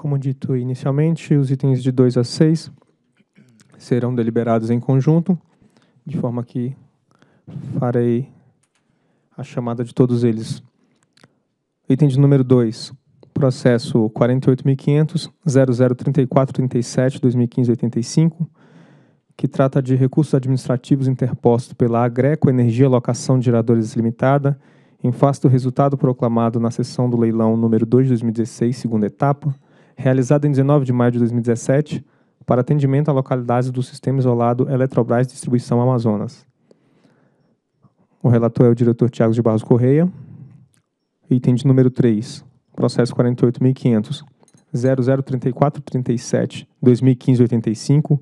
Como dito inicialmente, os itens de 2 a 6 serão deliberados em conjunto, de forma que farei a chamada de todos eles. Item de número 2, processo 48.500.0034.37.2015.85, que trata de recursos administrativos interpostos pela Agreco Energia Locação de Geradores Limitada, em face do resultado proclamado na sessão do leilão número 2 de 2016, segunda etapa, realizada em 19 de maio de 2017 para atendimento a localidades do Sistema Isolado Eletrobras Distribuição Amazonas. O relator é o diretor Tiago de Barros Correia. Item de número 3, processo 48.500.00.34.37.2015.85 2015-85,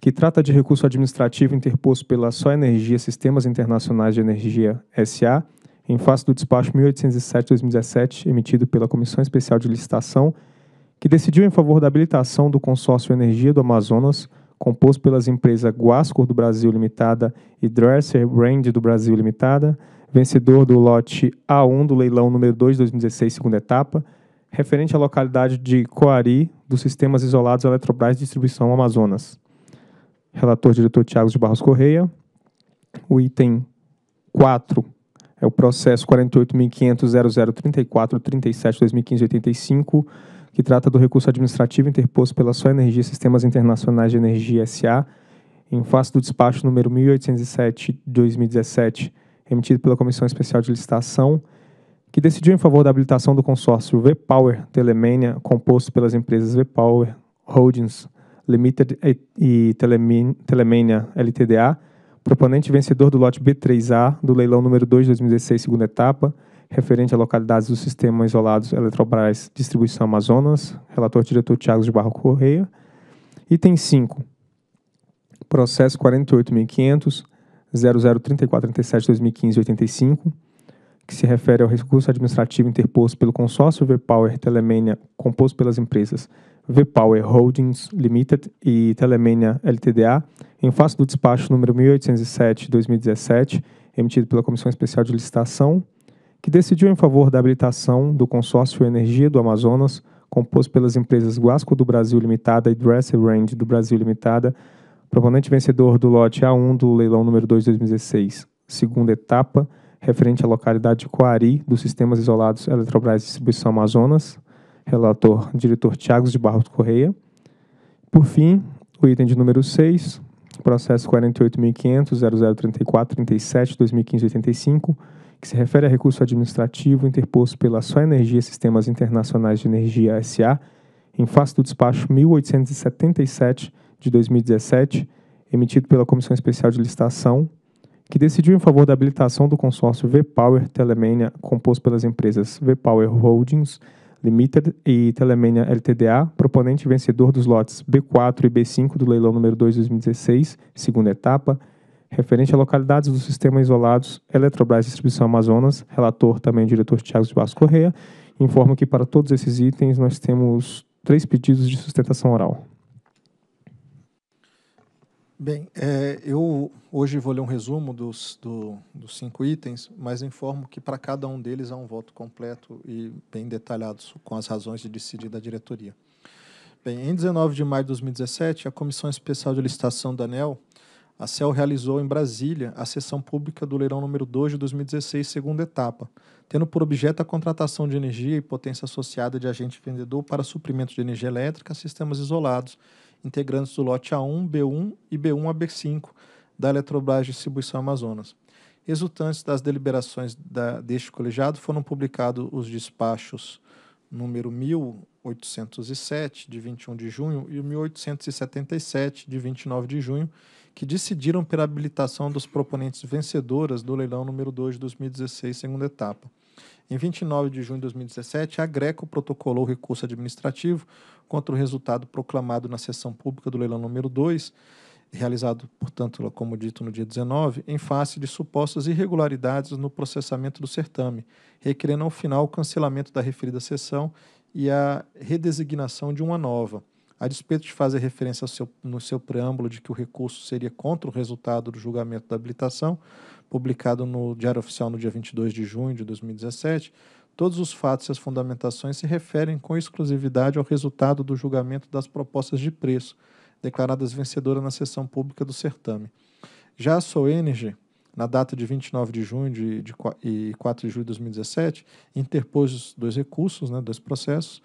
que trata de recurso administrativo interposto pela Só Energia Sistemas Internacionais de Energia SA, em face do despacho 1807-2017, emitido pela Comissão Especial de Licitação que decidiu em favor da habilitação do consórcio Energia do Amazonas, composto pelas empresas Guascor do Brasil Limitada e Dresser Brand do Brasil Limitada, vencedor do lote A1 do leilão número 2 de 2016, segunda etapa, referente à localidade de Coari, dos sistemas isolados Eletrobras Distribuição Amazonas. Relator diretor Tiago de Barros Correia. O item 4 é o processo 48.500.0034.37.2015.85, que trata do recurso administrativo interposto pela Só Energia Sistemas Internacionais de Energia SA, em face do despacho número 1807/2017, emitido pela Comissão Especial de Licitação, que decidiu em favor da habilitação do consórcio V-Power Telemania, composto pelas empresas V-Power Holdings Limited e Telemania LTDA, proponente vencedor do lote B3A do leilão número 2 2016, segunda etapa, referente a localidades do Sistema Isolados Eletrobras Distribuição Amazonas, relator diretor Tiago de Barro Correia. Item 5, processo 48.500.0034.37.2015.85, que se refere ao recurso administrativo interposto pelo consórcio VPower Telemania, composto pelas empresas VPower Holdings Limited e Telemania LTDA, em face do despacho número 1807-2017, emitido pela Comissão Especial de Licitação, que decidiu em favor da habilitação do consórcio Energia do Amazonas, composto pelas empresas Guasco do Brasil Limitada e Dresser Range do Brasil Limitada, proponente vencedor do lote A1 do leilão número 2 de 2016, segunda etapa, referente à localidade de Coari, dos sistemas isolados Eletrobras Distribuição Amazonas, relator diretor Tiagos de Barros Correia. Por fim, o item de número 6, processo 48.500.0034.37.2015.85, que se refere a recurso administrativo interposto pela Só Energia Sistemas Internacionais de Energia SA, em face do despacho 1877 de 2017, emitido pela Comissão Especial de Licitação, que decidiu em favor da habilitação do consórcio V-Power Telemania, composto pelas empresas V-Power Holdings Limited e Telemania LTDA, proponente e vencedor dos lotes B4 e B5 do leilão número 2 de 2016, segunda etapa, referente a localidades do sistema isolados Eletrobras Distribuição Amazonas, relator também o diretor Tiago de Basco Correia, informa que para todos esses itens nós temos três pedidos de sustentação oral. Bem, é, eu hoje vou ler um resumo dos, do, dos cinco itens, mas informo que para cada um deles há um voto completo e bem detalhado com as razões de decidir da diretoria. Bem, em 19 de maio de 2017, a Comissão Especial de Licitação da ANEL a CEL realizou em Brasília a sessão pública do leilão número 2 de 2016, segunda etapa, tendo por objeto a contratação de energia e potência associada de agente vendedor para suprimento de energia elétrica a sistemas isolados, integrantes do lote A1, B1 e B1AB5 da Eletrobras Distribuição Amazonas. Resultantes das deliberações da, deste colegiado foram publicados os despachos número 1807, de 21 de junho, e o 1877, de 29 de junho, que decidiram pela habilitação dos proponentes vencedoras do leilão número 2 de 2016, segunda etapa. Em 29 de junho de 2017, a Greco protocolou recurso administrativo contra o resultado proclamado na sessão pública do leilão número 2, realizado, portanto, como dito no dia 19, em face de supostas irregularidades no processamento do certame, requerendo ao final o cancelamento da referida sessão e a redesignação de uma nova. A despeito de fazer referência seu, no seu preâmbulo de que o recurso seria contra o resultado do julgamento da habilitação, publicado no Diário Oficial no dia 22 de junho de 2017, todos os fatos e as fundamentações se referem com exclusividade ao resultado do julgamento das propostas de preço, declaradas vencedoras na sessão pública do certame. Já a Soenergy, na data de 29 de junho de, de, e 4 de julho de 2017, interpôs dois recursos, né, dois processos,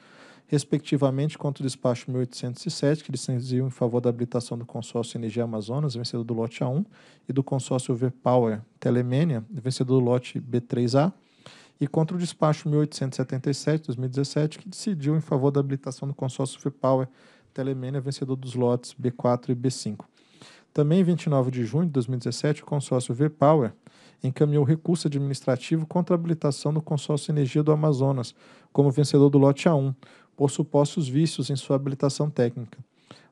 respectivamente, contra o despacho 1807, que licenciou em favor da habilitação do consórcio Energia Amazonas, vencedor do lote A1, e do consórcio Overpower Telemênia, vencedor do lote B3A, e contra o despacho 1877, 2017, que decidiu em favor da habilitação do consórcio Overpower Telemênia, vencedor dos lotes B4 e B5. Também, em 29 de junho de 2017, o consórcio V-Power encaminhou recurso administrativo contra a habilitação do consórcio Energia do Amazonas, como vencedor do lote A1, por supostos vícios em sua habilitação técnica.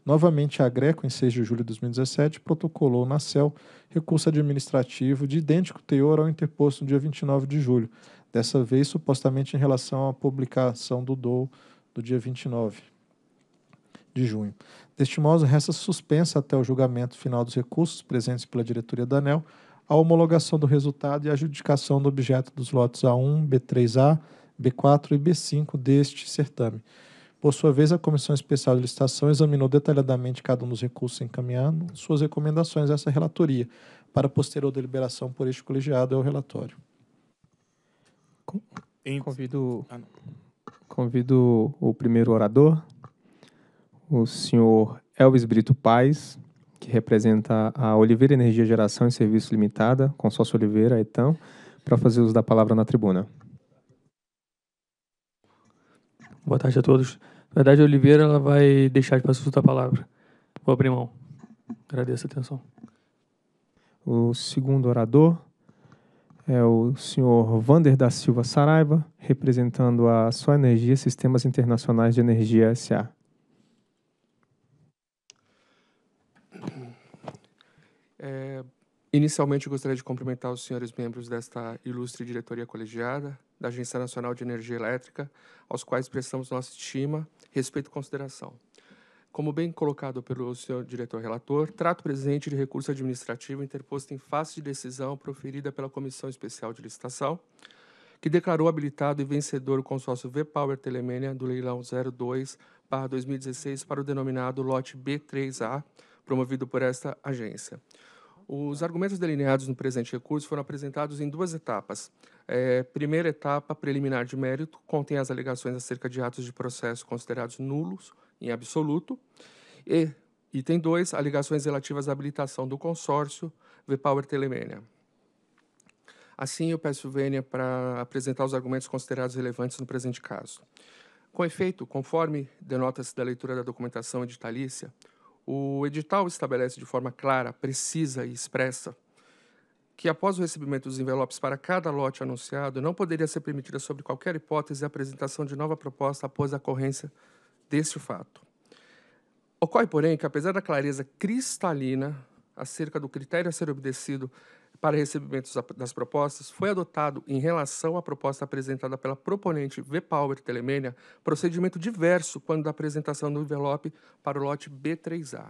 Novamente, a Greco, em 6 de julho de 2017, protocolou na CEL recurso administrativo de idêntico teor ao interposto no dia 29 de julho, dessa vez supostamente em relação à publicação do DOU do dia 29 de junho. Deste modo, resta suspensa até o julgamento final dos recursos presentes pela diretoria da ANEL a homologação do resultado e a adjudicação do objeto dos lotes A1, B3A, B4 e B5 deste certame. Por sua vez, a Comissão Especial de Licitação examinou detalhadamente cada um dos recursos encaminhados, suas recomendações a essa relatoria, para posterior deliberação por este colegiado é o relatório. Convido, ah, convido o primeiro orador, o senhor Elvis Brito Paz, que representa a Oliveira Energia Geração e Serviço Limitada, consórcio Oliveira, então, para fazer uso da palavra na tribuna. Boa tarde a todos. Na verdade, a Oliveira ela vai deixar para passar a palavra. Vou abrir mão. Agradeço a atenção. O segundo orador é o senhor Vander da Silva Saraiva, representando a Sua Energia Sistemas Internacionais de Energia SA. É, inicialmente, gostaria de cumprimentar os senhores membros desta ilustre diretoria colegiada, da Agência Nacional de Energia Elétrica, aos quais prestamos nossa estima, respeito e consideração. Como bem colocado pelo senhor diretor relator, trato presente de recurso administrativo interposto em face de decisão proferida pela Comissão Especial de Licitação, que declarou habilitado e vencedor o consórcio V-Power Telemania do leilão 02/2016 para o denominado lote B3A, promovido por esta agência. Os argumentos delineados no presente recurso foram apresentados em duas etapas. É, primeira etapa, preliminar de mérito, contém as alegações acerca de atos de processo considerados nulos em absoluto. E item 2, alegações relativas à habilitação do consórcio V Power Telemania. Assim, eu peço vênia para apresentar os argumentos considerados relevantes no presente caso. Com efeito, conforme denota-se da leitura da documentação editalícia, o edital estabelece de forma clara, precisa e expressa que, após o recebimento dos envelopes para cada lote anunciado, não poderia ser permitida, sobre qualquer hipótese, a apresentação de nova proposta após a ocorrência deste fato. Ocorre, porém, que, apesar da clareza cristalina acerca do critério a ser obedecido para recebimento das propostas foi adotado, em relação à proposta apresentada pela proponente V-Power Telemênia, procedimento diverso quando da apresentação do envelope para o lote B3A.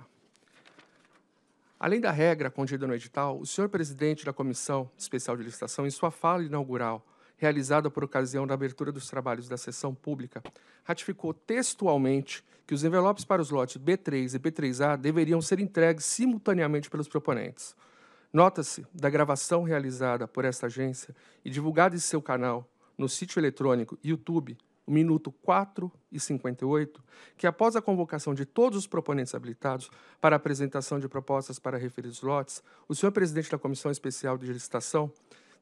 Além da regra contida no edital, o senhor presidente da Comissão Especial de Licitação, em sua fala inaugural, realizada por ocasião da abertura dos trabalhos da sessão pública, ratificou textualmente que os envelopes para os lotes B3 e B3A deveriam ser entregues simultaneamente pelos proponentes. Nota-se da gravação realizada por esta agência e divulgada em seu canal no sítio eletrônico YouTube, o minuto 4 e 58, que após a convocação de todos os proponentes habilitados para a apresentação de propostas para referidos lotes, o senhor presidente da Comissão Especial de Licitação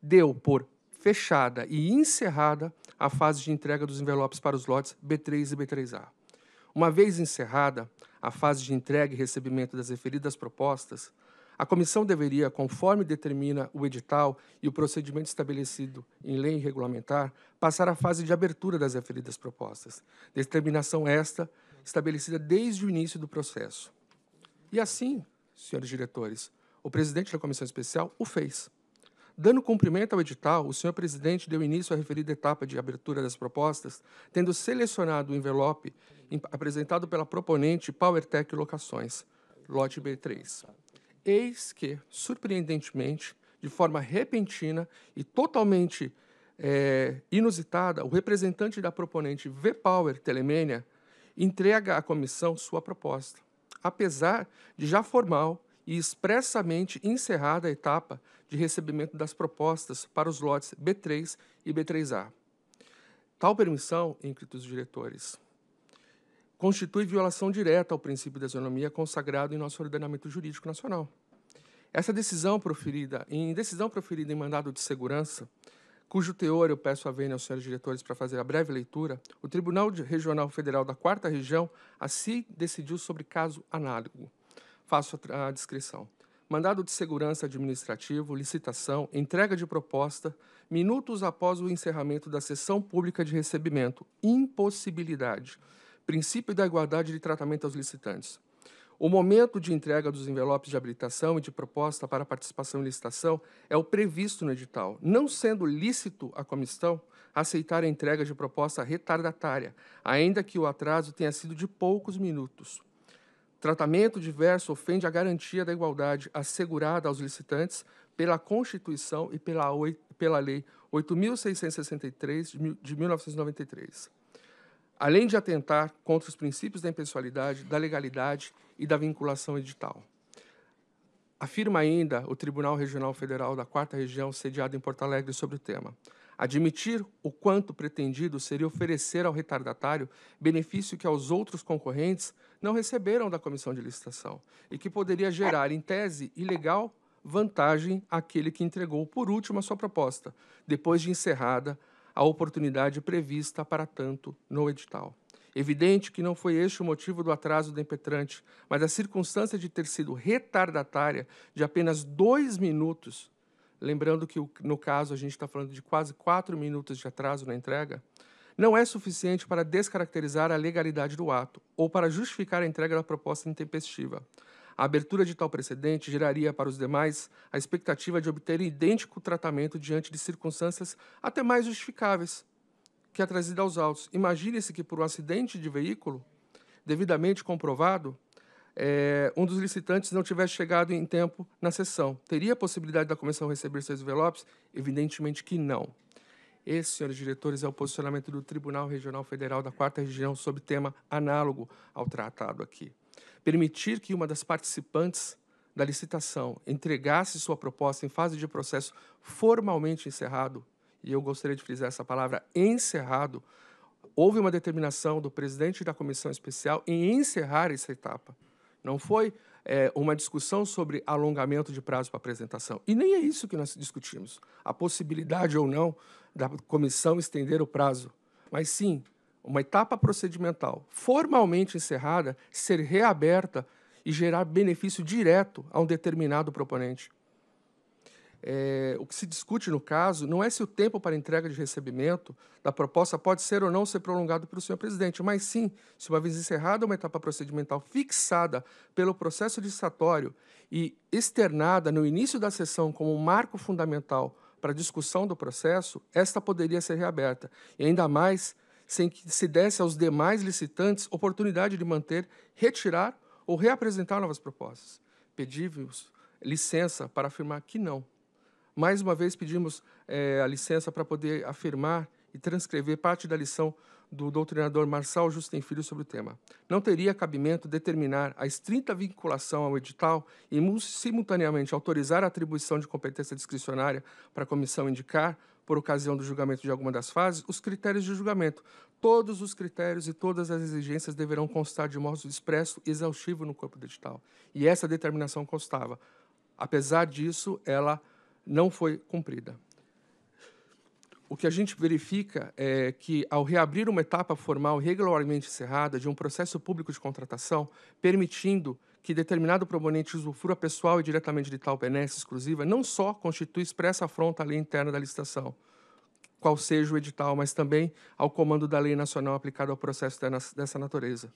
deu por fechada e encerrada a fase de entrega dos envelopes para os lotes B3 e B3A. Uma vez encerrada a fase de entrega e recebimento das referidas propostas, a comissão deveria, conforme determina o edital e o procedimento estabelecido em lei regulamentar, passar à fase de abertura das referidas propostas, determinação esta estabelecida desde o início do processo. E assim, senhores diretores, o presidente da comissão especial o fez. Dando cumprimento ao edital, o senhor presidente deu início à referida etapa de abertura das propostas, tendo selecionado o envelope apresentado pela proponente PowerTech Locações, lote B3. Eis que, surpreendentemente, de forma repentina e totalmente é, inusitada, o representante da proponente V-Power Telemênia entrega à comissão sua proposta, apesar de já formal e expressamente encerrada a etapa de recebimento das propostas para os lotes B3 e B3A. Tal permissão, ínclitos diretores, constitui violação direta ao princípio da isonomia consagrado em nosso ordenamento jurídico nacional. Essa decisão proferida, em decisão proferida em mandado de segurança, cujo teor eu peço a vênia aos senhores diretores para fazer a breve leitura, o Tribunal Regional Federal da Quarta Região assim decidiu sobre caso análogo. Faço a descrição. Mandado de segurança administrativo, licitação, entrega de proposta, minutos após o encerramento da sessão pública de recebimento, impossibilidade princípio da igualdade de tratamento aos licitantes. O momento de entrega dos envelopes de habilitação e de proposta para participação em licitação é o previsto no edital, não sendo lícito a comissão aceitar a entrega de proposta retardatária, ainda que o atraso tenha sido de poucos minutos. Tratamento diverso ofende a garantia da igualdade assegurada aos licitantes pela Constituição e pela, pela Lei 8.663 de 1993 além de atentar contra os princípios da impessoalidade, da legalidade e da vinculação edital. Afirma ainda o Tribunal Regional Federal da Quarta Região, sediado em Porto Alegre, sobre o tema. Admitir o quanto pretendido seria oferecer ao retardatário benefício que aos outros concorrentes não receberam da comissão de licitação e que poderia gerar, em tese, ilegal vantagem àquele que entregou por último a sua proposta, depois de encerrada a oportunidade prevista para tanto no edital. Evidente que não foi este o motivo do atraso do impetrante, mas a circunstância de ter sido retardatária de apenas dois minutos, lembrando que no caso a gente está falando de quase quatro minutos de atraso na entrega, não é suficiente para descaracterizar a legalidade do ato ou para justificar a entrega da proposta intempestiva. A abertura de tal precedente geraria para os demais a expectativa de obterem idêntico tratamento diante de circunstâncias até mais justificáveis que a é trazida aos autos. Imagine-se que, por um acidente de veículo, devidamente comprovado, é, um dos licitantes não tivesse chegado em tempo na sessão. Teria a possibilidade da comissão receber seus envelopes? Evidentemente que não. Esse, senhores diretores, é o posicionamento do Tribunal Regional Federal da Quarta Região sobre tema análogo ao tratado aqui permitir que uma das participantes da licitação entregasse sua proposta em fase de processo formalmente encerrado, e eu gostaria de frisar essa palavra, encerrado, houve uma determinação do presidente da comissão especial em encerrar essa etapa. Não foi é, uma discussão sobre alongamento de prazo para apresentação. E nem é isso que nós discutimos, a possibilidade ou não da comissão estender o prazo, mas sim uma etapa procedimental formalmente encerrada ser reaberta e gerar benefício direto a um determinado proponente. É, o que se discute no caso não é se o tempo para entrega de recebimento da proposta pode ser ou não ser prolongado pelo senhor presidente, mas sim se, uma vez encerrada uma etapa procedimental fixada pelo processo dissatório e externada no início da sessão como um marco fundamental para a discussão do processo, esta poderia ser reaberta. E ainda mais sem que se desse aos demais licitantes oportunidade de manter, retirar ou reapresentar novas propostas. Pedimos licença para afirmar que não. Mais uma vez pedimos é, a licença para poder afirmar e transcrever parte da lição do doutrinador Marçal Justin Filho sobre o tema. Não teria cabimento determinar a estrita vinculação ao edital e simultaneamente autorizar a atribuição de competência discricionária para a comissão indicar por ocasião do julgamento de alguma das fases, os critérios de julgamento. Todos os critérios e todas as exigências deverão constar de modo expresso e exaustivo no corpo digital. E essa determinação constava. Apesar disso, ela não foi cumprida. O que a gente verifica é que, ao reabrir uma etapa formal regularmente encerrada de um processo público de contratação, permitindo que determinado proponente usufrua pessoal e diretamente de tal benesse exclusiva não só constitui expressa afronta à lei interna da licitação, qual seja o edital, mas também ao comando da lei nacional aplicado ao processo dessa natureza.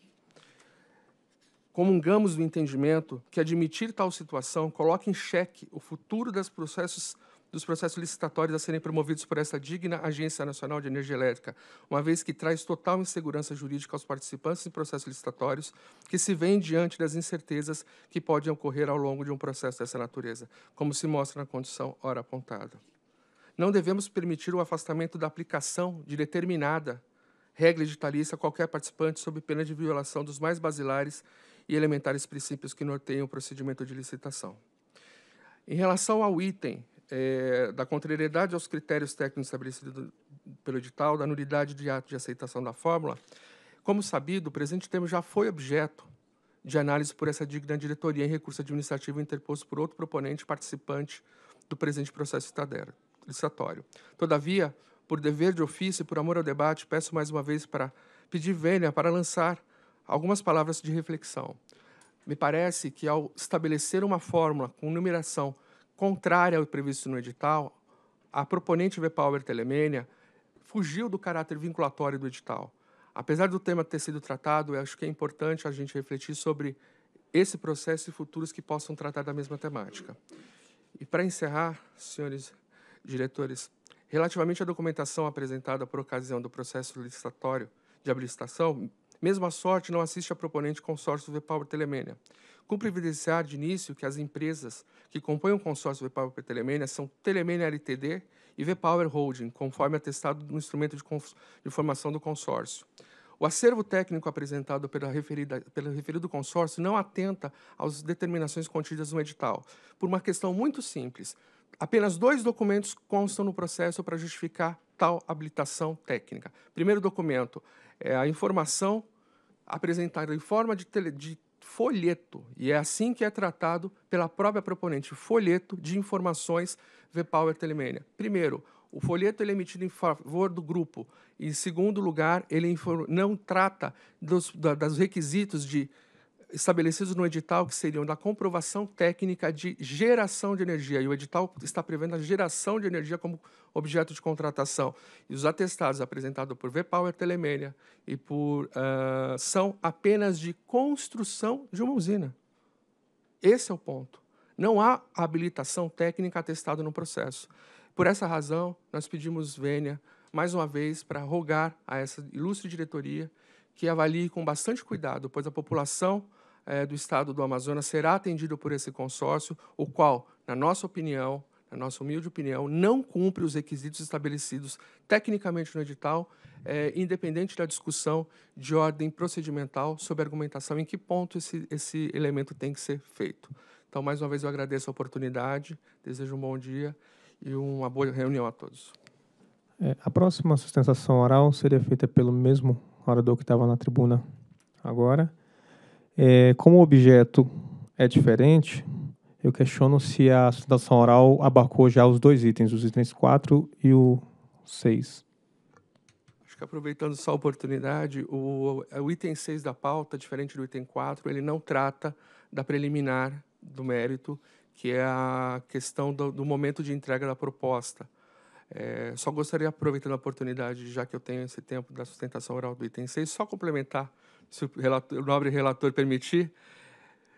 Comungamos do entendimento que admitir tal situação coloca em xeque o futuro dos processos dos processos licitatórios a serem promovidos por esta digna Agência Nacional de Energia Elétrica, uma vez que traz total insegurança jurídica aos participantes em processos licitatórios que se veem diante das incertezas que podem ocorrer ao longo de um processo dessa natureza, como se mostra na condição ora apontada. Não devemos permitir o afastamento da aplicação de determinada regra editalista a qualquer participante sob pena de violação dos mais basilares e elementares princípios que norteiam o procedimento de licitação. Em relação ao item é, da contrariedade aos critérios técnicos estabelecidos pelo edital, da nulidade de ato de aceitação da fórmula, como sabido, o presente termo já foi objeto de análise por essa digna diretoria em recurso administrativo interposto por outro proponente participante do presente processo licitatório. Todavia, por dever de ofício e por amor ao debate, peço mais uma vez para pedir vênia para lançar algumas palavras de reflexão. Me parece que, ao estabelecer uma fórmula com numeração contrária ao previsto no edital, a proponente V-Power Telemênia fugiu do caráter vinculatório do edital. Apesar do tema ter sido tratado, eu acho que é importante a gente refletir sobre esse processo e futuros que possam tratar da mesma temática. E para encerrar, senhores diretores, relativamente à documentação apresentada por ocasião do processo licitatório de habilitação, mesma sorte não assiste a proponente consórcio V-Power Telemênia, Cumpre evidenciar de início que as empresas que compõem o consórcio VPower para Telemania são Telemania LTD e VPower Holding, conforme atestado no instrumento de, de formação do consórcio. O acervo técnico apresentado pela referida, pelo referido consórcio não atenta às determinações contidas no edital, por uma questão muito simples. Apenas dois documentos constam no processo para justificar tal habilitação técnica. Primeiro documento é a informação apresentada em forma de, tele, de folheto, e é assim que é tratado pela própria proponente, folheto de informações VPower Telemania. Primeiro, o folheto é emitido em favor do grupo. E, em segundo lugar, ele é não trata dos, da, dos requisitos de estabelecidos no edital que seriam da comprovação técnica de geração de energia. E o edital está prevendo a geração de energia como objeto de contratação. E os atestados apresentados por V Power Telemênia e por uh, são apenas de construção de uma usina. Esse é o ponto. Não há habilitação técnica atestada no processo. Por essa razão, nós pedimos vênia mais uma vez para rogar a essa ilustre diretoria que avalie com bastante cuidado, pois a população é, do Estado do Amazonas será atendido por esse consórcio, o qual, na nossa opinião, na nossa humilde opinião, não cumpre os requisitos estabelecidos tecnicamente no edital, é, independente da discussão de ordem procedimental sobre argumentação em que ponto esse, esse elemento tem que ser feito. Então, mais uma vez, eu agradeço a oportunidade, desejo um bom dia e uma boa reunião a todos. É, a próxima sustentação oral seria feita pelo mesmo orador que estava na tribuna agora. É, como o objeto é diferente, eu questiono se a sustentação oral abarcou já os dois itens, os itens 4 e o 6. Acho que aproveitando só a oportunidade, o, o item 6 da pauta, diferente do item 4, ele não trata da preliminar do mérito, que é a questão do, do momento de entrega da proposta. É, só gostaria, aproveitando a oportunidade, já que eu tenho esse tempo da sustentação oral do item 6, só complementar se o, relator, o nobre relator permitir,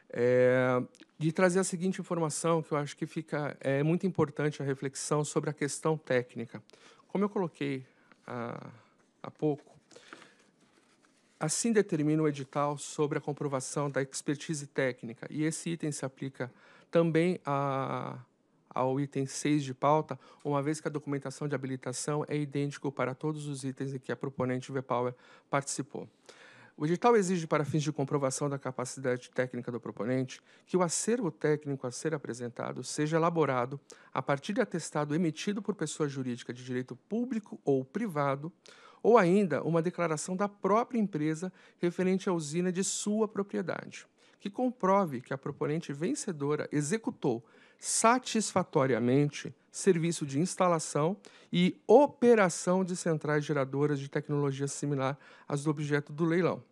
é, de trazer a seguinte informação que eu acho que fica é muito importante a reflexão sobre a questão técnica. Como eu coloquei há, há pouco, assim determina o edital sobre a comprovação da expertise técnica, e esse item se aplica também a, ao item 6 de pauta, uma vez que a documentação de habilitação é idêntico para todos os itens em que a proponente VPower participou. O edital exige, para fins de comprovação da capacidade técnica do proponente, que o acervo técnico a ser apresentado seja elaborado a partir de atestado emitido por pessoa jurídica de direito público ou privado, ou ainda uma declaração da própria empresa referente à usina de sua propriedade, que comprove que a proponente vencedora executou satisfatoriamente serviço de instalação e operação de centrais geradoras de tecnologia similar às do objeto do leilão.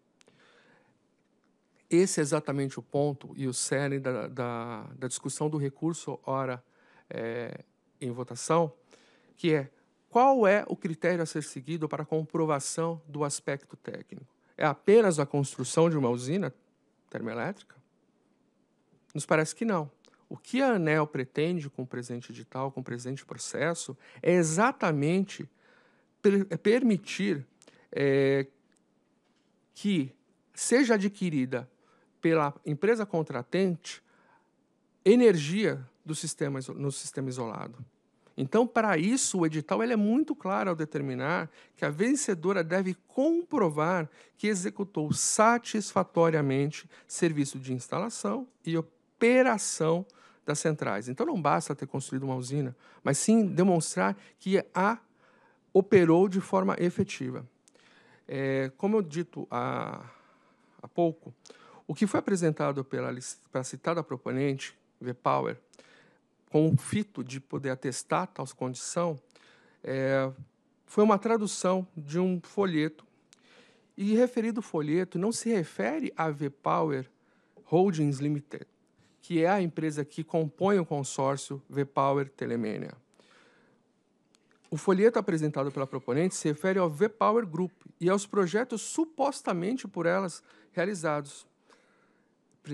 Esse é exatamente o ponto e o cerne da, da, da discussão do recurso ora é, em votação, que é qual é o critério a ser seguido para comprovação do aspecto técnico? É apenas a construção de uma usina termoelétrica? Nos parece que não. O que a ANEL pretende com o presente edital, com o presente processo, é exatamente per é permitir é, que seja adquirida pela empresa contratante energia do sistema, no sistema isolado. Então, para isso, o edital ele é muito claro ao determinar que a vencedora deve comprovar que executou satisfatoriamente serviço de instalação e operação das centrais. Então não basta ter construído uma usina, mas sim demonstrar que a operou de forma efetiva. É, como eu dito há, há pouco, o que foi apresentado pela, pela citada proponente, V-Power, com o fito de poder atestar tal condição, é, foi uma tradução de um folheto. E referido folheto não se refere a V-Power Holdings Limited, que é a empresa que compõe o consórcio VPower Telemania. O folheto apresentado pela proponente se refere ao VPower Group e aos projetos supostamente por elas realizados.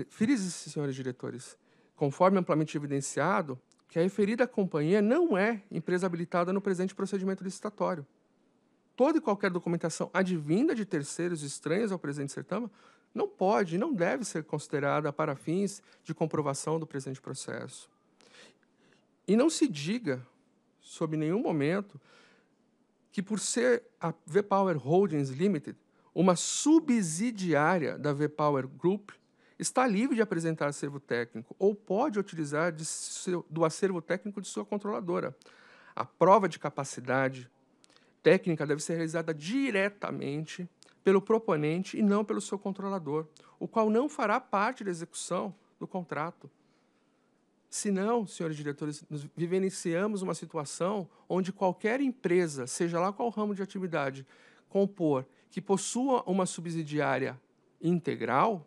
Frise-se, senhores diretores, conforme amplamente evidenciado, que a referida companhia não é empresa habilitada no presente procedimento licitatório. Toda e qualquer documentação advinda de terceiros estranhos ao presente certame não pode e não deve ser considerada para fins de comprovação do presente processo. E não se diga, sob nenhum momento, que por ser a V-Power Holdings Limited uma subsidiária da V-Power Group, está livre de apresentar acervo técnico ou pode utilizar seu, do acervo técnico de sua controladora. A prova de capacidade técnica deve ser realizada diretamente pelo proponente e não pelo seu controlador, o qual não fará parte da execução do contrato. Senão, senhores diretores, nos vivenciamos uma situação onde qualquer empresa, seja lá qual ramo de atividade, compor que possua uma subsidiária integral,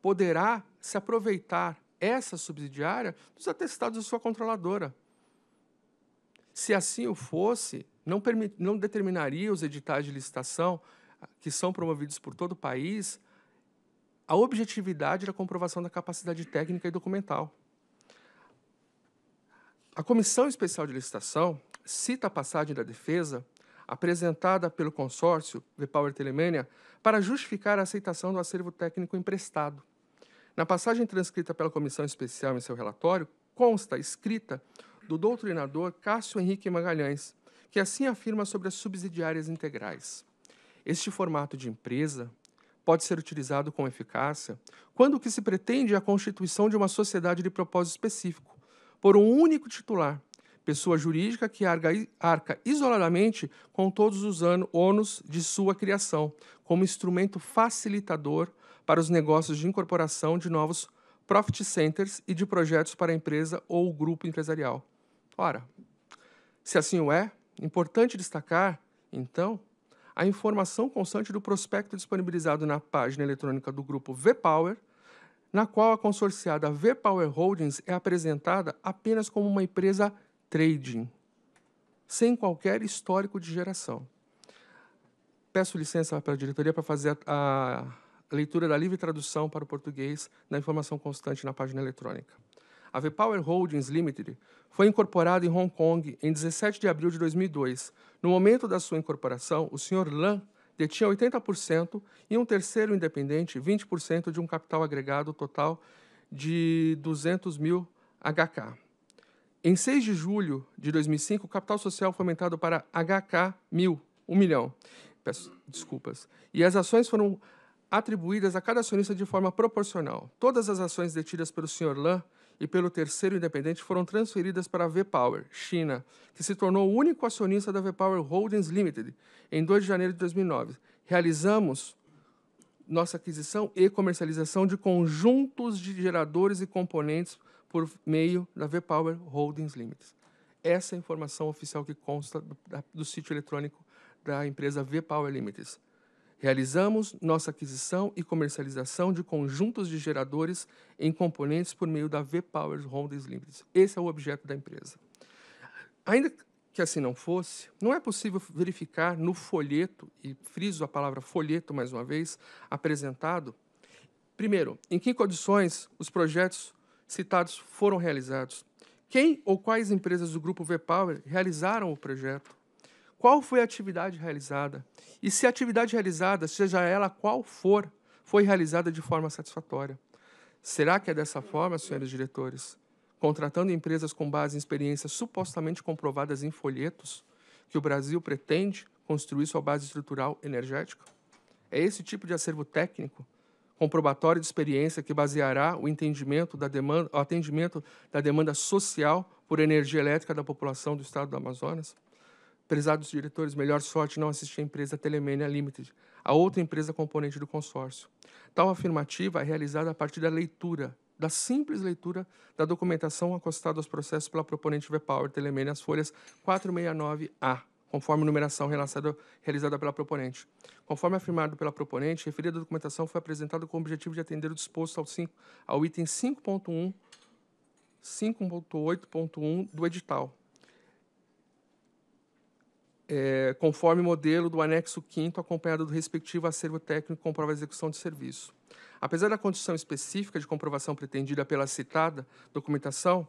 poderá se aproveitar essa subsidiária dos atestados de sua controladora. Se assim o fosse, não, não determinaria os editais de licitação que são promovidos por todo o país, a objetividade da comprovação da capacidade técnica e documental. A Comissão Especial de Licitação cita a passagem da defesa apresentada pelo consórcio The Power Telemania para justificar a aceitação do acervo técnico emprestado. Na passagem transcrita pela Comissão Especial em seu relatório, consta a escrita do doutrinador Cássio Henrique Magalhães, que assim afirma sobre as subsidiárias integrais. Este formato de empresa pode ser utilizado com eficácia quando o que se pretende é a constituição de uma sociedade de propósito específico, por um único titular, pessoa jurídica que arca isoladamente com todos os ônus de sua criação, como instrumento facilitador para os negócios de incorporação de novos profit centers e de projetos para a empresa ou grupo empresarial. Ora, se assim o é, importante destacar, então, a informação constante do prospecto disponibilizado na página eletrônica do grupo VPower, na qual a consorciada VPower Holdings é apresentada apenas como uma empresa trading, sem qualquer histórico de geração. Peço licença para a diretoria para fazer a, a leitura da livre tradução para o português da informação constante na página eletrônica a V-Power Holdings Limited foi incorporada em Hong Kong em 17 de abril de 2002. No momento da sua incorporação, o Sr. Lan detinha 80% e um terceiro independente 20% de um capital agregado total de 200 mil HK. Em 6 de julho de 2005, o capital social foi aumentado para HK mil, 1 um milhão. Peço desculpas. E as ações foram atribuídas a cada acionista de forma proporcional. Todas as ações detidas pelo Sr. Lan e pelo terceiro independente foram transferidas para a V-Power, China, que se tornou o único acionista da V-Power Holdings Limited em 2 de janeiro de 2009. Realizamos nossa aquisição e comercialização de conjuntos de geradores e componentes por meio da V-Power Holdings Limited. Essa é a informação oficial que consta do, do sítio eletrônico da empresa V-Power Limited. Realizamos nossa aquisição e comercialização de conjuntos de geradores em componentes por meio da V-Power Holdings Limited. Esse é o objeto da empresa. Ainda que assim não fosse, não é possível verificar no folheto, e friso a palavra folheto mais uma vez, apresentado, primeiro, em que condições os projetos citados foram realizados, quem ou quais empresas do grupo V-Power realizaram o projeto, qual foi a atividade realizada. E se a atividade realizada, seja ela qual for, foi realizada de forma satisfatória. Será que é dessa forma, senhores diretores? Contratando empresas com base em experiências supostamente comprovadas em folhetos, que o Brasil pretende construir sua base estrutural energética? É esse tipo de acervo técnico, comprobatório de experiência, que baseará o entendimento da demanda, o atendimento da demanda social por energia elétrica da população do estado do Amazonas? Prezados diretores, melhor sorte não assistir a empresa Telemania Limited, a outra empresa componente do consórcio. Tal afirmativa é realizada a partir da leitura, da simples leitura da documentação acostada aos processos pela proponente VPower Telemania, as folhas 469A, conforme numeração realizada pela proponente. Conforme afirmado pela proponente, referida documentação foi apresentada com o objetivo de atender o disposto ao, 5, ao item 5.1, 5.8.1 do edital, é, conforme modelo do anexo 5 acompanhado do respectivo acervo técnico que comprova a execução de serviço. Apesar da condição específica de comprovação pretendida pela citada documentação,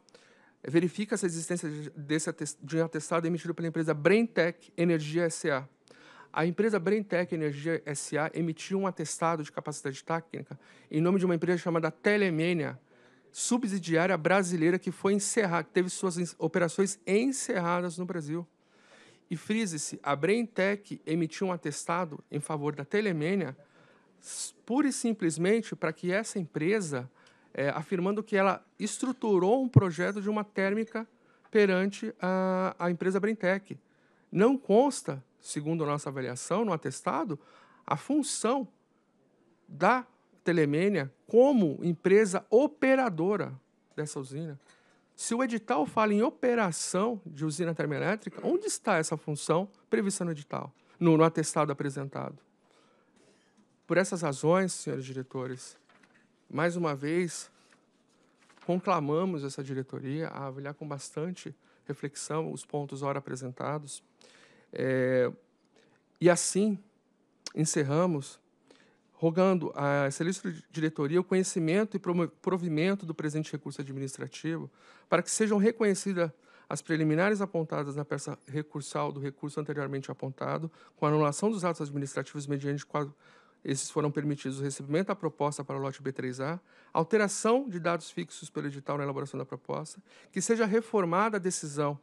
é, verifica-se a existência desse atestado, de um atestado emitido pela empresa Brentec Energia SA. A empresa Brentec Energia SA emitiu um atestado de capacidade técnica em nome de uma empresa chamada Telemenia, subsidiária brasileira que foi encerrada, que teve suas operações encerradas no Brasil. E frise-se, a Brentec emitiu um atestado em favor da Telemênia pura e simplesmente para que essa empresa, é, afirmando que ela estruturou um projeto de uma térmica perante a, a empresa Brentec. Não consta, segundo a nossa avaliação no atestado, a função da Telemênia como empresa operadora dessa usina. Se o edital fala em operação de usina termoelétrica, onde está essa função prevista no edital, no, no atestado apresentado? Por essas razões, senhores diretores, mais uma vez, conclamamos essa diretoria a avaliar com bastante reflexão os pontos ora apresentados. É, e assim, encerramos rogando à excelência diretoria o conhecimento e provimento do presente recurso administrativo para que sejam reconhecidas as preliminares apontadas na peça recursal do recurso anteriormente apontado, com anulação dos atos administrativos mediante qual esses foram permitidos o recebimento da proposta para o lote B3A, alteração de dados fixos pelo edital na elaboração da proposta, que seja reformada a decisão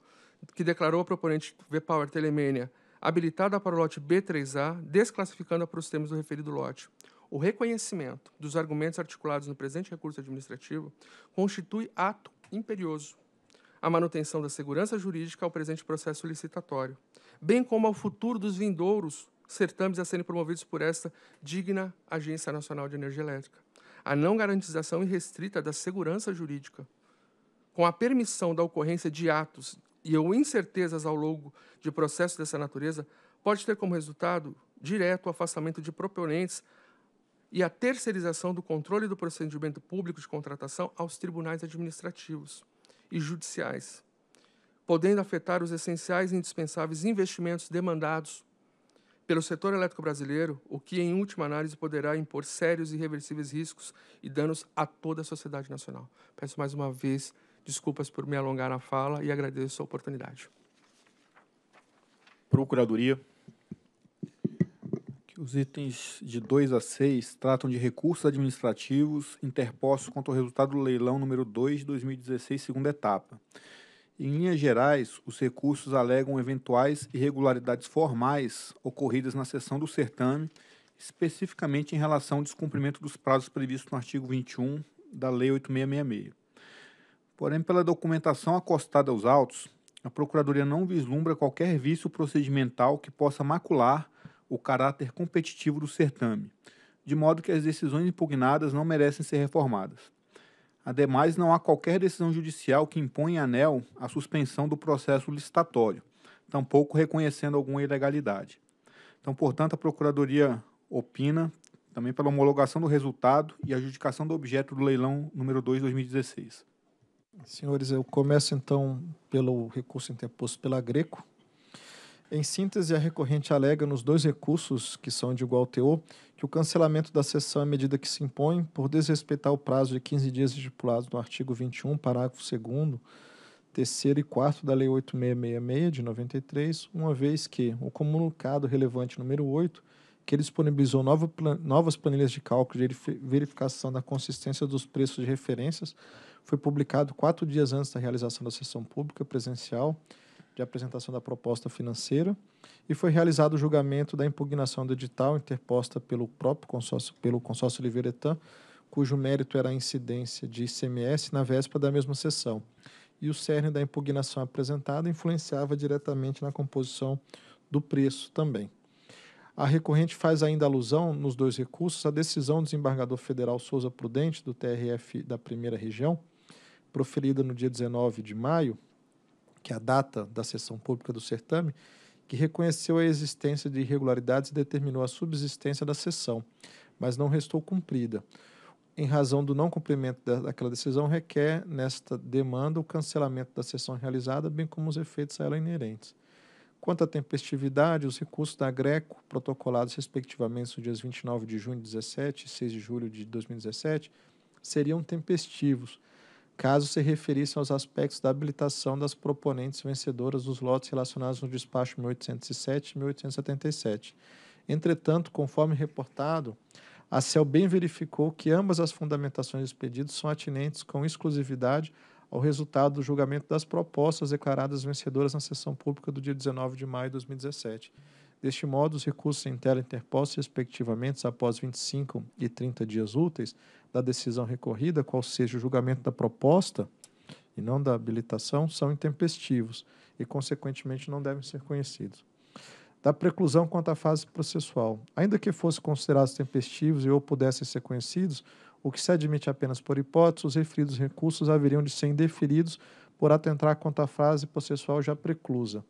que declarou a proponente V-Power Telemênia habilitada para o lote B3A, desclassificando a para os termos do referido lote. O reconhecimento dos argumentos articulados no presente recurso administrativo constitui ato imperioso à manutenção da segurança jurídica ao presente processo licitatório, bem como ao futuro dos vindouros certames a serem promovidos por esta digna Agência Nacional de Energia Elétrica. A não garantização irrestrita da segurança jurídica, com a permissão da ocorrência de atos e ou incertezas ao longo de processos dessa natureza, pode ter como resultado direto o afastamento de proponentes e a terceirização do controle do procedimento público de contratação aos tribunais administrativos e judiciais, podendo afetar os essenciais e indispensáveis investimentos demandados pelo setor elétrico brasileiro, o que, em última análise, poderá impor sérios e irreversíveis riscos e danos a toda a sociedade nacional. Peço mais uma vez desculpas por me alongar na fala e agradeço a oportunidade. Procuradoria. Os itens de 2 a 6 tratam de recursos administrativos interpostos contra o resultado do leilão número 2 de 2016, segunda etapa. Em linhas gerais, os recursos alegam eventuais irregularidades formais ocorridas na sessão do certame, especificamente em relação ao descumprimento dos prazos previstos no artigo 21 da Lei 8666. Porém, pela documentação acostada aos autos, a Procuradoria não vislumbra qualquer vício procedimental que possa macular o caráter competitivo do certame, de modo que as decisões impugnadas não merecem ser reformadas. Ademais, não há qualquer decisão judicial que imponha à ANEL a suspensão do processo licitatório, tampouco reconhecendo alguma ilegalidade. Então, portanto, a Procuradoria opina também pela homologação do resultado e adjudicação do objeto do leilão número 2 2016. Senhores, eu começo então pelo recurso interposto pela Greco, em síntese, a recorrente alega nos dois recursos, que são de igual teor, que o cancelamento da sessão é medida que se impõe por desrespeitar o prazo de 15 dias estipulado no artigo 21, parágrafo 2 terceiro e quarto da Lei 8666 de 93, uma vez que o comunicado relevante número 8, que ele disponibilizou nova plan novas planilhas de cálculo de verificação da consistência dos preços de referências, foi publicado quatro dias antes da realização da sessão pública presencial de apresentação da proposta financeira e foi realizado o julgamento da impugnação do edital interposta pelo próprio consórcio, pelo consórcio Livretan, cujo mérito era a incidência de ICMS na véspera da mesma sessão. E o cerne da impugnação apresentada influenciava diretamente na composição do preço também. A recorrente faz ainda alusão, nos dois recursos, à decisão do desembargador federal Souza Prudente, do TRF da primeira região, proferida no dia 19 de maio, que é a data da sessão pública do certame, que reconheceu a existência de irregularidades e determinou a subsistência da sessão, mas não restou cumprida. Em razão do não cumprimento daquela decisão, requer nesta demanda o cancelamento da sessão realizada, bem como os efeitos a ela inerentes. Quanto à tempestividade, os recursos da Greco, protocolados respectivamente nos dias 29 de junho de 2017 e 6 de julho de 2017, seriam tempestivos, caso se referissem aos aspectos da habilitação das proponentes vencedoras dos lotes relacionados no despacho 1807 e 1877. Entretanto, conforme reportado, a CEL bem verificou que ambas as fundamentações dos pedidos são atinentes com exclusividade ao resultado do julgamento das propostas declaradas vencedoras na sessão pública do dia 19 de maio de 2017. Deste modo, os recursos em tela interpostos, respectivamente, após 25 e 30 dias úteis da decisão recorrida, qual seja o julgamento da proposta e não da habilitação, são intempestivos e, consequentemente, não devem ser conhecidos. Da preclusão quanto à fase processual. Ainda que fossem considerados tempestivos e ou pudessem ser conhecidos, o que se admite apenas por hipótese, os referidos recursos haveriam de ser indeferidos por atentar contra a fase processual já preclusa.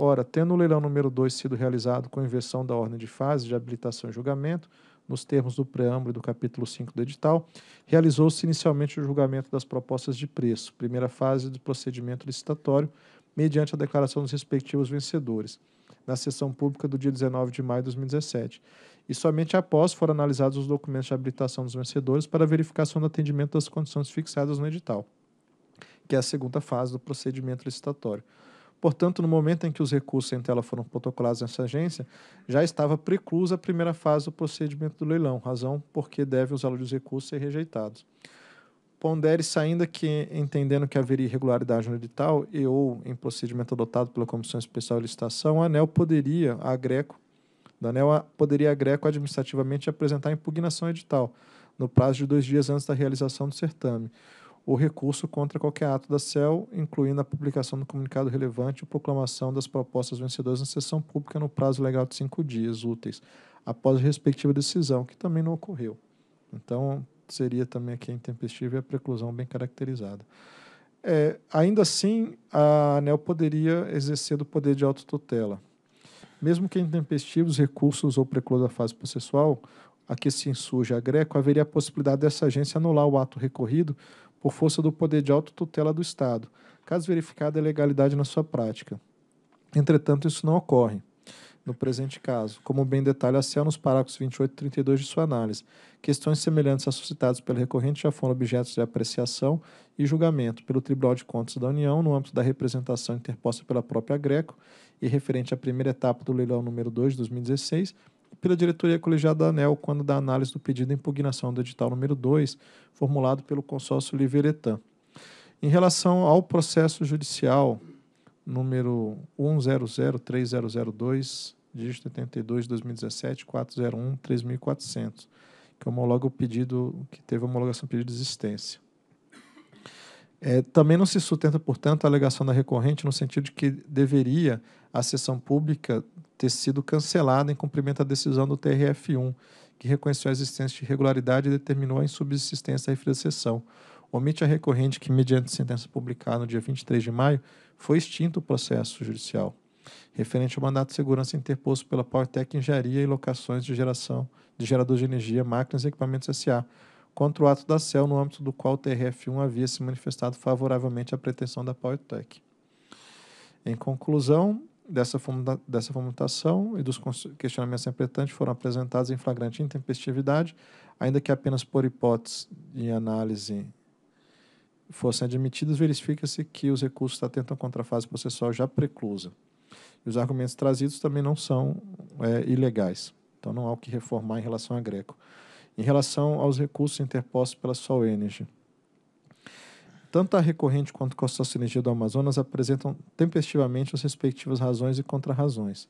Ora, tendo o leilão número 2 sido realizado com inversão da ordem de fase de habilitação e julgamento, nos termos do preâmbulo e do capítulo 5 do edital, realizou-se inicialmente o julgamento das propostas de preço, primeira fase do procedimento licitatório, mediante a declaração dos respectivos vencedores, na sessão pública do dia 19 de maio de 2017. E somente após foram analisados os documentos de habilitação dos vencedores para verificação do atendimento das condições fixadas no edital, que é a segunda fase do procedimento licitatório. Portanto, no momento em que os recursos em tela foram protocolados nessa agência, já estava preclusa a primeira fase do procedimento do leilão, razão porque devem os alunos recursos ser rejeitados. Pondere-se ainda que, entendendo que haveria irregularidade no edital e ou em procedimento adotado pela Comissão Especial de Licitação, a ANEL poderia, a Greco, da ANEL poderia a Greco administrativamente apresentar impugnação edital, no prazo de dois dias antes da realização do certame o recurso contra qualquer ato da CEL, incluindo a publicação do comunicado relevante ou proclamação das propostas vencedoras na sessão pública no prazo legal de cinco dias úteis, após a respectiva decisão, que também não ocorreu. Então, seria também aqui a intempestiva e a preclusão bem caracterizada. É, ainda assim, a ANEL poderia exercer do poder de autotutela. Mesmo que intempestivos, recursos ou preclusa da fase processual, a que se insurge a Greco, haveria a possibilidade dessa agência anular o ato recorrido por força do poder de autotutela do Estado, caso verificada a é legalidade na sua prática. Entretanto, isso não ocorre no presente caso, como bem detalha a CEL nos parágrafos 28 e 32 de sua análise. Questões semelhantes às suscitadas pelo recorrente já foram objetos de apreciação e julgamento pelo Tribunal de Contas da União no âmbito da representação interposta pela própria Greco e referente à primeira etapa do leilão número 2 de 2016 pela diretoria colegiada da ANEL quando da análise do pedido de impugnação do edital número 2, formulado pelo consórcio Liveretan. Em relação ao processo judicial número 1003002, dígito 82 2017 401 3400, que homologa o pedido que teve homologação do pedido de existência. É, também não se sustenta, portanto, a alegação da recorrente no sentido de que deveria a sessão pública ter sido cancelada em cumprimento à decisão do TRF1, que reconheceu a existência de irregularidade e determinou a insubsistência da retrocessão. Omite a recorrente que, mediante sentença publicada no dia 23 de maio, foi extinto o processo judicial, referente ao mandato de segurança interposto pela PowerTech Engenharia e Locações de Geração de Geradores de Energia, Máquinas e Equipamentos S.A., contra o ato da CEL, no âmbito do qual o TRF1 havia se manifestado favoravelmente à pretensão da PowerTech. Em conclusão, dessa, dessa fomentação e dos questionamentos empretantes foram apresentados em flagrante intempestividade, ainda que apenas por hipótese de análise fossem admitidos, verifica-se que os recursos atentam contra a fase processual já preclusa. E os argumentos trazidos também não são é, ilegais. Então, não há o que reformar em relação à Greco. Em relação aos recursos interpostos pela Sol Energy, tanto a recorrente quanto a sinergia do Amazonas apresentam tempestivamente as respectivas razões e contrarrazões.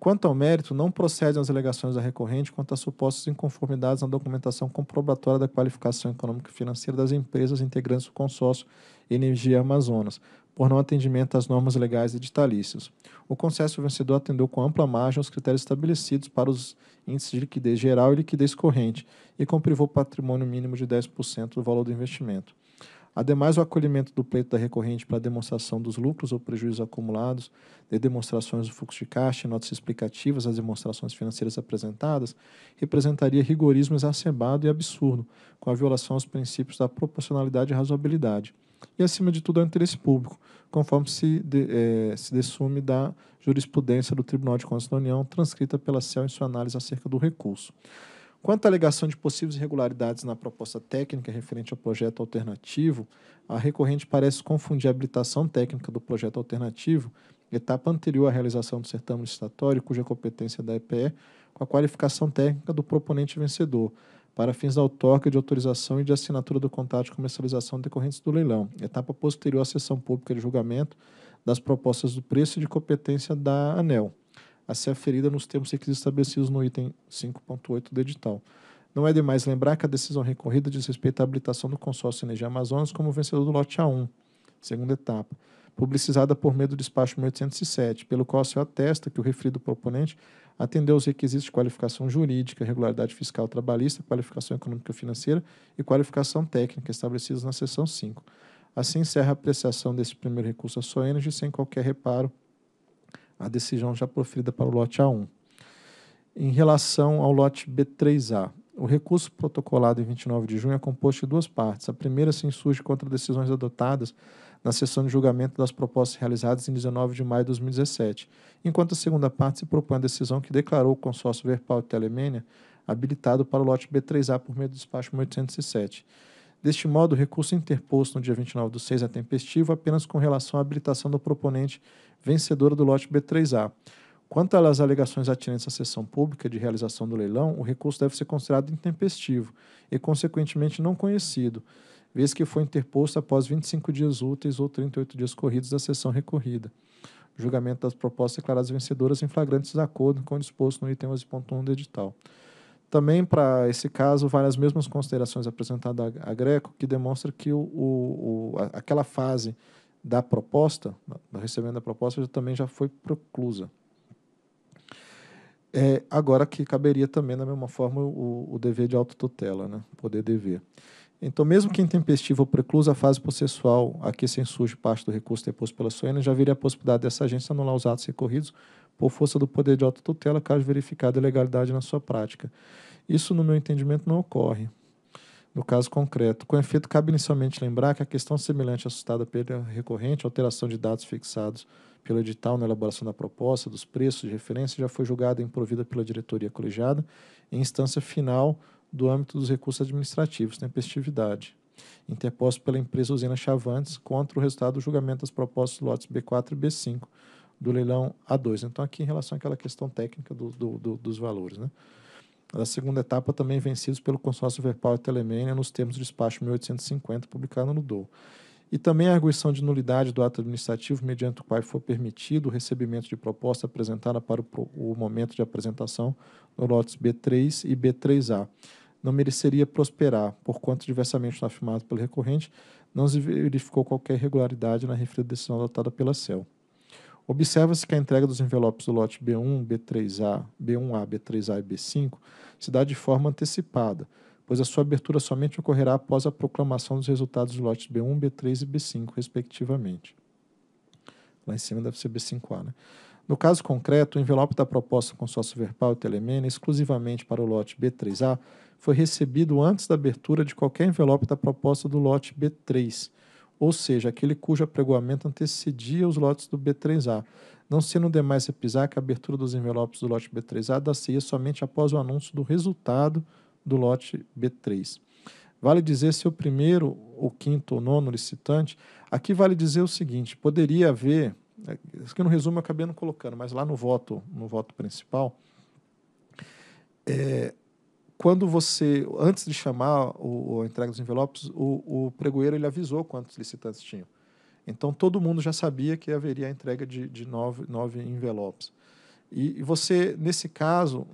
Quanto ao mérito, não procedem as alegações da recorrente quanto às supostas inconformidades na documentação comprobatória da qualificação econômica e financeira das empresas integrantes do consórcio Energia Amazonas, por não atendimento às normas legais editalícias. O consórcio vencedor atendeu com ampla margem aos critérios estabelecidos para os índices de liquidez geral e liquidez corrente e comprivou patrimônio mínimo de 10% do valor do investimento. Ademais, o acolhimento do pleito da recorrente para demonstração dos lucros ou prejuízos acumulados, de demonstrações do fluxo de caixa e notas explicativas às demonstrações financeiras apresentadas, representaria rigorismo exacerbado e absurdo, com a violação aos princípios da proporcionalidade e razoabilidade, e, acima de tudo, ao interesse público, conforme se, de, é, se dessume da jurisprudência do Tribunal de Contas da União, transcrita pela CEL em sua análise acerca do recurso. Quanto à alegação de possíveis irregularidades na proposta técnica referente ao projeto alternativo, a recorrente parece confundir a habilitação técnica do projeto alternativo, etapa anterior à realização do certame licitatório, cuja competência é da EPE, com a qualificação técnica do proponente vencedor, para fins da autorca de autorização e de assinatura do contrato de comercialização decorrentes do leilão, etapa posterior à sessão pública de julgamento das propostas do preço e de competência da ANEL a ser aferida nos termos e requisitos estabelecidos no item 5.8 do edital. Não é demais lembrar que a decisão recorrida diz respeito à habilitação do consórcio Energia Amazonas como vencedor do lote A1, segunda etapa, publicizada por meio do despacho 1807, pelo qual se atesta que o referido proponente atendeu aos requisitos de qualificação jurídica, regularidade fiscal trabalhista, qualificação econômica financeira e qualificação técnica estabelecidos na seção 5. Assim encerra a apreciação desse primeiro recurso à Soenergy sem qualquer reparo a decisão já proferida para o lote A1. Em relação ao lote B3A, o recurso protocolado em 29 de junho é composto de duas partes. A primeira se insurge contra decisões adotadas na sessão de julgamento das propostas realizadas em 19 de maio de 2017, enquanto a segunda parte se propõe a decisão que declarou o consórcio Verpal e Telemênia habilitado para o lote B3A por meio do despacho 1807. Deste modo, o recurso interposto no dia 29 do 6 é tempestivo apenas com relação à habilitação do proponente vencedora do lote B3A. Quanto às alegações atinentes à sessão pública de realização do leilão, o recurso deve ser considerado intempestivo e, consequentemente, não conhecido, vez que foi interposto após 25 dias úteis ou 38 dias corridos da sessão recorrida. julgamento das propostas declaradas vencedoras em flagrantes de acordo com o disposto no item 11.1 do edital. Também, para esse caso, várias as mesmas considerações apresentadas a, Greco, que demonstra que o, o, o aquela fase da proposta, do recebendo a proposta, já, também já foi proclusa. É, agora que caberia também, da mesma forma, o, o dever de autotutela, né? poder dever. Então, mesmo que intempestivo ou preclusa a fase processual a que se insurge parte do recurso depois pela SUENA, já viria a possibilidade dessa agência anular os atos recorridos por força do poder de autotutela, caso verificada ilegalidade na sua prática. Isso, no meu entendimento, não ocorre no caso concreto. Com efeito, cabe inicialmente lembrar que a questão semelhante assustada pela recorrente alteração de dados fixados pelo edital na elaboração da proposta, dos preços de referência, já foi julgada e improvida pela diretoria colegiada em instância final do âmbito dos recursos administrativos, tempestividade, interposto pela empresa Usina Chavantes contra o resultado do julgamento das propostas lotes B4 e B5, do leilão A2. Então, aqui em relação àquela questão técnica do, do, do, dos valores. Né? A segunda etapa também vencidos pelo consórcio Verpal e Telemênia nos termos do despacho 1850, publicado no DOU. E também a arguição de nulidade do ato administrativo, mediante o qual for permitido o recebimento de proposta apresentada para o, o momento de apresentação no lotes B3 e B3A não mereceria prosperar, porquanto diversamente afirmado pelo recorrente, não se verificou qualquer irregularidade na referida decisão adotada pela CEL. Observa-se que a entrega dos envelopes do lote B1, B3A, B1A, B3A e B5 se dá de forma antecipada, pois a sua abertura somente ocorrerá após a proclamação dos resultados dos lotes B1, B3 e B5, respectivamente. Lá em cima deve ser B5A, né? No caso concreto, o envelope da proposta consórcio Verpal e Telemena, exclusivamente para o lote B3A, foi recebido antes da abertura de qualquer envelope da proposta do lote B3, ou seja, aquele cujo apregoamento antecedia os lotes do B3A. Não sendo demais repisar que a abertura dos envelopes do lote B3A dá se ia somente após o anúncio do resultado do lote B3. Vale dizer se o primeiro, ou quinto, ou nono licitante, aqui vale dizer o seguinte, poderia haver, é, isso que no resumo eu acabei não colocando, mas lá no voto, no voto principal, é, quando você, antes de chamar o, a entrega dos envelopes, o, o pregoeiro ele avisou quantos licitantes tinham. Então todo mundo já sabia que haveria a entrega de, de nove, nove envelopes. E, e, você, nesse caso,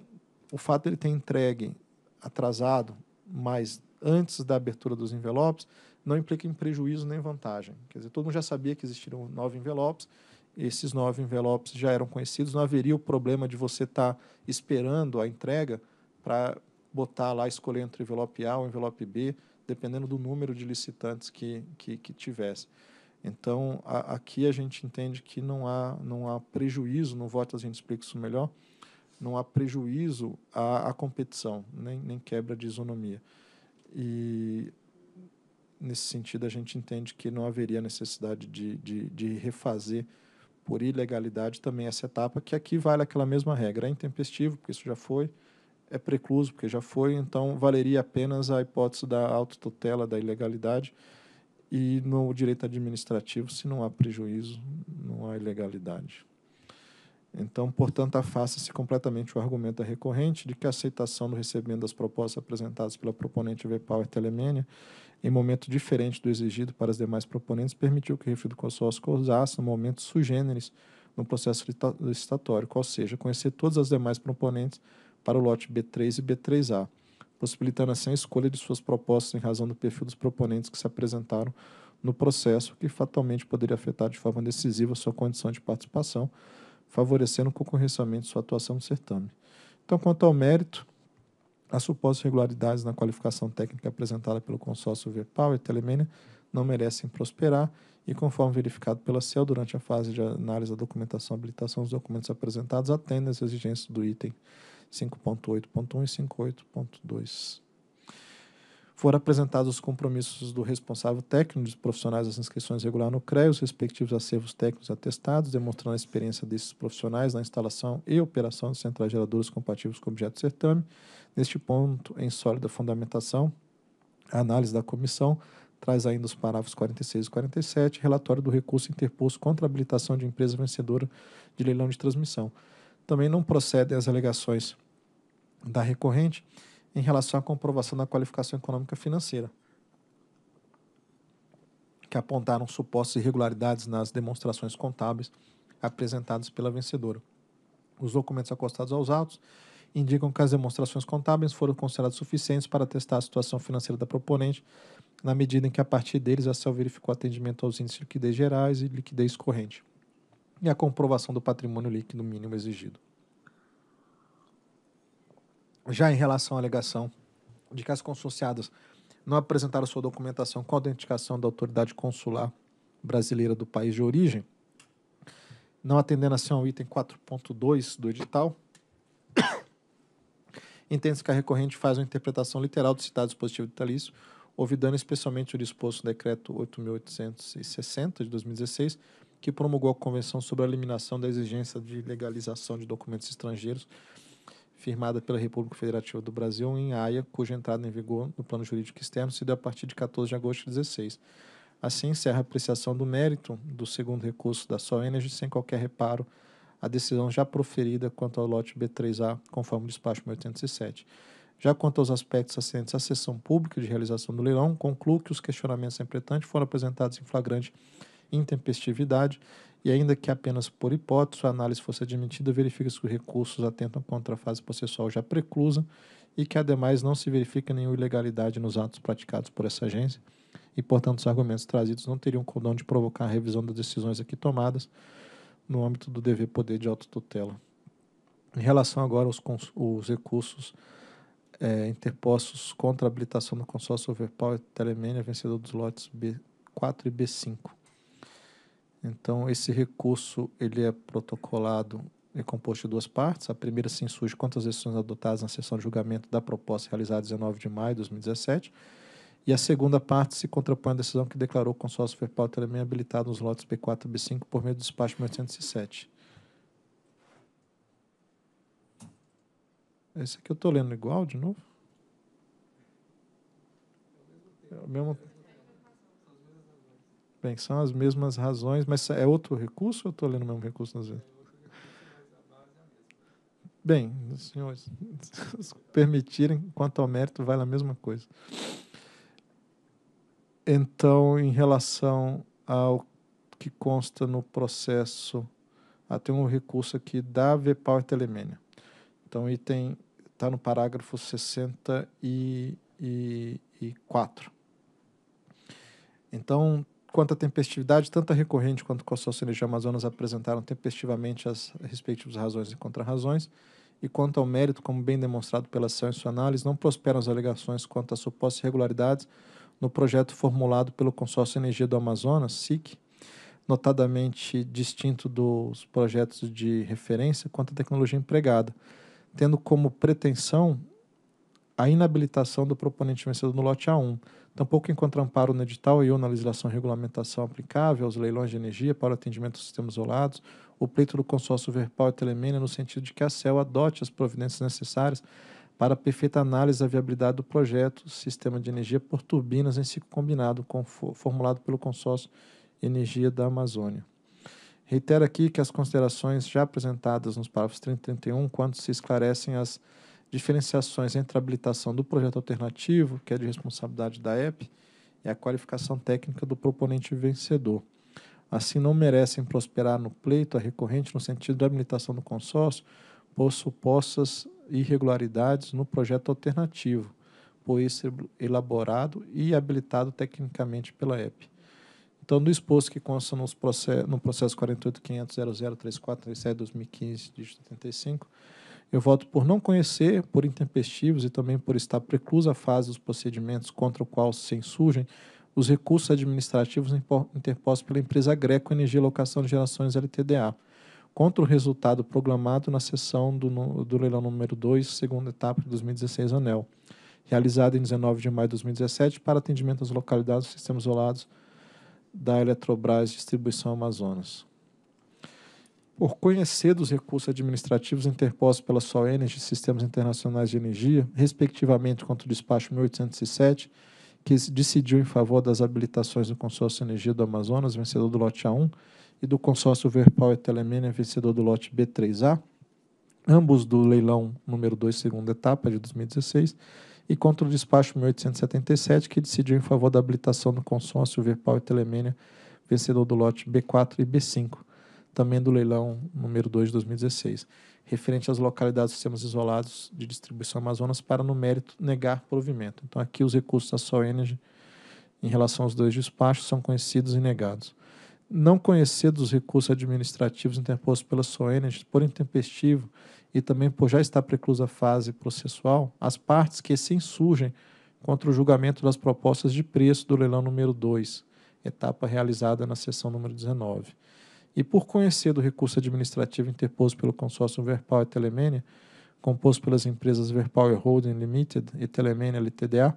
o fato de ele ter entregue atrasado, mas antes da abertura dos envelopes, não implica em prejuízo nem vantagem. Quer dizer, todo mundo já sabia que existiram nove envelopes, esses nove envelopes já eram conhecidos, não haveria o problema de você estar tá esperando a entrega para botar lá, escolher entre envelope A ou envelope B, dependendo do número de licitantes que, que, que tivesse. Então, a, aqui a gente entende que não há, não há prejuízo, no voto a gente explica isso melhor, não há prejuízo à, à competição, nem, nem quebra de isonomia. E, nesse sentido, a gente entende que não haveria necessidade de, de, de refazer por ilegalidade também essa etapa, que aqui vale aquela mesma regra. É intempestivo, porque isso já foi, é precluso, porque já foi, então valeria apenas a hipótese da autotutela, da ilegalidade, e no direito administrativo, se não há prejuízo, não há ilegalidade. Então, portanto, afasta-se completamente o argumento da recorrente de que a aceitação do recebimento das propostas apresentadas pela proponente VPAL e Telemênia, em momento diferente do exigido para as demais proponentes, permitiu que o referido consórcio causasse, um momento generis no processo licitatório, ou seja, conhecer todas as demais proponentes para o lote B3 e B3A, possibilitando assim a escolha de suas propostas em razão do perfil dos proponentes que se apresentaram no processo, que fatalmente poderia afetar de forma decisiva sua condição de participação, favorecendo o de sua atuação no certame. Então, quanto ao mérito, as supostas irregularidades na qualificação técnica apresentada pelo consórcio Verpal e Telemania não merecem prosperar e, conforme verificado pela CEL durante a fase de análise da documentação e habilitação dos documentos apresentados, atendem às exigências do item 5.8.1 e 5.8.2. Foram apresentados os compromissos do responsável técnico dos profissionais das inscrições regular no CREA, os respectivos acervos técnicos atestados, demonstrando a experiência desses profissionais na instalação e operação de centrais geradoras compatíveis com objeto certame. Neste ponto, em sólida fundamentação, a análise da comissão traz ainda os parágrafos 46 e 47, relatório do recurso interposto contra a habilitação de empresa vencedora de leilão de transmissão também não procedem as alegações da recorrente em relação à comprovação da qualificação econômica financeira, que apontaram supostas irregularidades nas demonstrações contábeis apresentadas pela vencedora. Os documentos acostados aos autos indicam que as demonstrações contábeis foram consideradas suficientes para testar a situação financeira da proponente, na medida em que, a partir deles, a CEL verificou atendimento aos índices de liquidez gerais e liquidez corrente e a comprovação do patrimônio líquido mínimo exigido. Já em relação à alegação de que as consorciadas não apresentaram sua documentação com a autenticação da autoridade consular brasileira do país de origem, não atendendo assim ao item 4.2 do edital, entende-se que a recorrente faz uma interpretação literal do citado dispositivo vitalício, ouvidando especialmente o disposto no decreto 8.860 de 2016, que promulgou a Convenção sobre a Eliminação da Exigência de Legalização de Documentos Estrangeiros, firmada pela República Federativa do Brasil em Haia, cuja entrada em vigor no plano jurídico externo se deu a partir de 14 de agosto de 16. Assim, encerra a apreciação do mérito do segundo recurso da Energy, sem qualquer reparo a decisão já proferida quanto ao lote B3A, conforme o despacho 1087. Já quanto aos aspectos assentes à sessão pública de realização do leilão, concluo que os questionamentos à foram apresentados em flagrante intempestividade e ainda que apenas por hipótese a análise fosse admitida, verifica-se que os recursos atentam contra a fase processual já preclusa e que, ademais, não se verifica nenhuma ilegalidade nos atos praticados por essa agência e, portanto, os argumentos trazidos não teriam condão de provocar a revisão das decisões aqui tomadas no âmbito do dever poder de autotutela. Em relação agora aos os recursos é, interpostos contra a habilitação do consórcio Overpower Telemania, vencedor dos lotes B4 e B5. Então, esse recurso ele é protocolado e é composto de duas partes. A primeira se insurge contra as decisões adotadas na sessão de julgamento da proposta realizada 19 de maio de 2017. E a segunda parte se contrapõe à decisão que declarou o consórcio FEPAL Telemem habilitado nos lotes B4 e B5 por meio do despacho 1807. Esse aqui eu estou lendo igual de novo? É o mesmo. Bem, são as mesmas razões, mas é outro recurso ou estou lendo o mesmo recurso nas vezes? Bem, os senhores se permitirem, quanto ao mérito, vale a mesma coisa. Então, em relação ao que consta no processo, ah, tem um recurso aqui da Vepal e Telemênia. Então, item está no parágrafo 64. Então, quanto à tempestividade, tanto a recorrente quanto o Consórcio Energia Amazonas apresentaram tempestivamente as respectivas razões e contrarrazões, e quanto ao mérito, como bem demonstrado pela ação e sua análise, não prosperam as alegações quanto às supostas irregularidades no projeto formulado pelo Consórcio Energia do Amazonas, SIC, notadamente distinto dos projetos de referência quanto à tecnologia empregada, tendo como pretensão a inabilitação do proponente vencedor no lote A1. tampouco encontra amparo no edital e ou na legislação regulamentação aplicável aos leilões de energia para o atendimento dos sistemas isolados, o pleito do consórcio Verpal e Telemênia no sentido de que a CEL adote as providências necessárias para a perfeita análise da viabilidade do projeto sistema de energia por turbinas em ciclo combinado, com, formulado pelo consórcio Energia da Amazônia. Reitero aqui que as considerações já apresentadas nos parágrafos 30 e 31, quando se esclarecem as diferenciações entre a habilitação do projeto alternativo, que é de responsabilidade da EP, e a qualificação técnica do proponente vencedor. Assim, não merecem prosperar no pleito a é recorrente no sentido da habilitação do consórcio por supostas irregularidades no projeto alternativo, por esse elaborado e habilitado tecnicamente pela EP. Então, do exposto que consta nos process no processo 48.500.003437-2015, dígito 85, eu voto por não conhecer, por intempestivos e também por estar preclusa a fase dos procedimentos contra o qual se insurgem os recursos administrativos interpostos pela empresa Greco Energia Locação de Gerações LTDA, contra o resultado programado na sessão do, do leilão número 2, segunda etapa de 2016, ANEL, realizada em 19 de maio de 2017 para atendimento às localidades dos sistemas isolados da Eletrobras Distribuição Amazonas por conhecer dos recursos administrativos interpostos pela e Sistemas Internacionais de Energia, respectivamente contra o despacho 1807, que decidiu em favor das habilitações do consórcio Energia do Amazonas, vencedor do lote A1, e do consórcio Verpal e Telemênia, vencedor do lote B3A, ambos do leilão número 2, segunda etapa de 2016, e contra o despacho 1877, que decidiu em favor da habilitação do consórcio Verpal e Telemênia, vencedor do lote B4 e B5 também do leilão número 2 de 2016, referente às localidades e sistemas isolados de distribuição Amazonas para, no mérito, negar provimento. Então, aqui os recursos da Sol Energy em relação aos dois despachos são conhecidos e negados. Não conhecer dos recursos administrativos interpostos pela Soenergy por intempestivo e também por já estar preclusa a fase processual, as partes que se insurgem contra o julgamento das propostas de preço do leilão número 2, etapa realizada na sessão número 19 e por conhecer do recurso administrativo interposto pelo consórcio Verpal e Telemene, composto pelas empresas Verpal e Holding Limited e Telemene LTDA,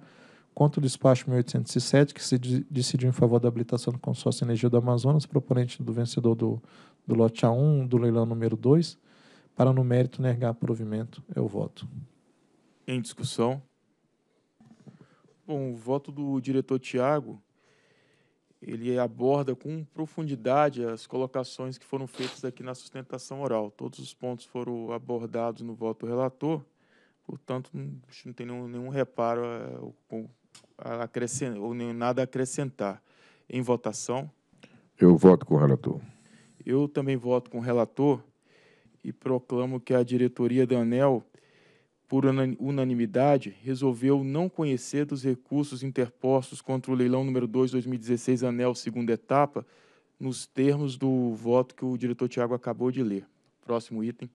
contra o despacho 1807, que se decidiu em favor da habilitação do consórcio Energia do Amazonas, proponente do vencedor do, do lote A1, do leilão número 2, para no mérito negar provimento, eu voto. Em discussão. Bom, o voto do diretor Tiago ele aborda com profundidade as colocações que foram feitas aqui na sustentação oral. Todos os pontos foram abordados no voto relator, portanto, não tem nenhum, nenhum reparo é, a, a, ou nada a acrescentar. Em votação. Eu voto com o relator. Eu também voto com o relator e proclamo que a diretoria da ANEL por unanimidade, resolveu não conhecer dos recursos interpostos contra o leilão número 2 2016 ANEL segunda etapa, nos termos do voto que o diretor Tiago acabou de ler. Próximo item.